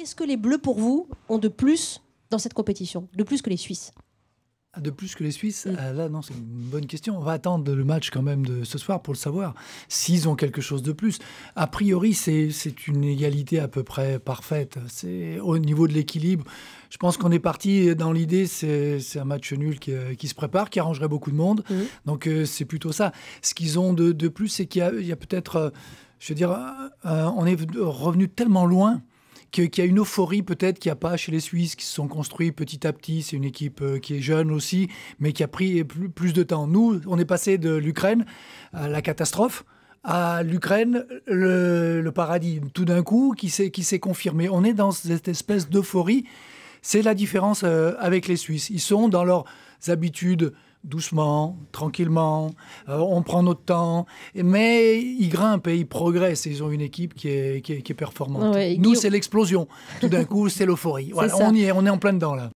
Qu'est-ce que les Bleus, pour vous, ont de plus dans cette compétition De plus que les Suisses ah, de plus que les Suisses ah, Là, non, c'est une bonne question. On va attendre le match quand même de ce soir pour le savoir, s'ils ont quelque chose de plus. A priori, c'est une égalité à peu près parfaite. C'est Au niveau de l'équilibre, je pense qu'on est parti dans l'idée, c'est un match nul euh, qui, se prépare, qui arrangerait beaucoup de monde. Donc, euh, c'est plutôt ça. Ce qu'ils ont de, de plus, c'est qu'il y a, a peut-être, euh, je veux dire, on est revenu tellement loin qu'il y a une euphorie peut-être qu'il n'y a pas chez les Suisses qui se sont construits petit à petit. C'est une équipe euh, qui est jeune aussi, mais qui a pris plus de temps. Nous, on est passé de l'Ukraine à la catastrophe à l'Ukraine le, paradis tout d'un coup qui s'est confirmé. On est dans cette espèce d'euphorie. C'est la différence euh, avec les Suisses. Ils sont dans leurs habitudes doucement, tranquillement, euh, on prend notre temps, mais ils grimpent et ils progressent. ils ont une équipe qui est, qui est, performante. Nous, c'est l'explosion. Tout d'un coup, c'est l'euphorie. on y est, on est en plein dedans là.